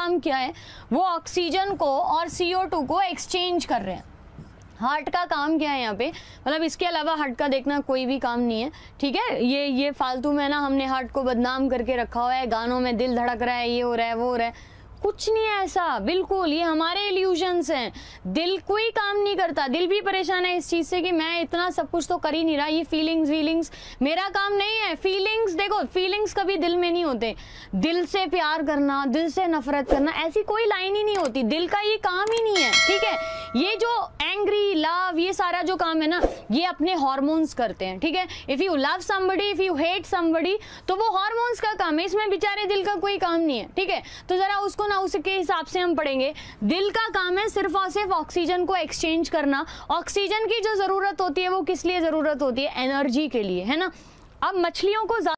काम क्या है वो ऑक्सीजन को और CO2 को एक्सचेंज कर रहे हैं हार्ट का काम क्या है यहाँ पे मतलब इसके अलावा हार्ट का देखना कोई भी काम नहीं है ठीक है ये ये फालतू में ना हमने हार्ट को बदनाम करके रखा हुआ है गानों में दिल धड़क रहा है ये हो रहा है वो हो रहा है कुछ नहीं है ऐसा बिल्कुल ये हमारे इल्यूजन्स हैं दिल कोई काम नहीं करता दिल भी परेशान है इस चीज़ से कि मैं इतना सब कुछ तो कर ही नहीं रहा ये फीलिंग्स वीलिंग्स मेरा काम नहीं है फीलिंग्स देखो फीलिंग्स कभी दिल में नहीं होते दिल से प्यार करना दिल से नफरत करना ऐसी कोई लाइन ही नहीं होती दिल का ये काम ही नहीं है ठीक है ये जो एंग्री लव ये सारा जो काम है ना ये अपने हॉर्मोन्स करते हैं ठीक है if you love somebody if you hate somebody तो वो हॉर्मोन्स का काम है इसमें बेचारे दिल का कोई काम नहीं है ठीक है तो ज़रा उसको ना उसके हिसाब से हम पढ़ेंगे दिल का काम है सिर्फ और सिर्फ ऑक्सीजन को एक्सचेंज करना ऑक्सीजन की जो ज़रूरत होती है वो किस लिए ज़रूरत होती है एनर्जी के लिए है ना अब मछलियों को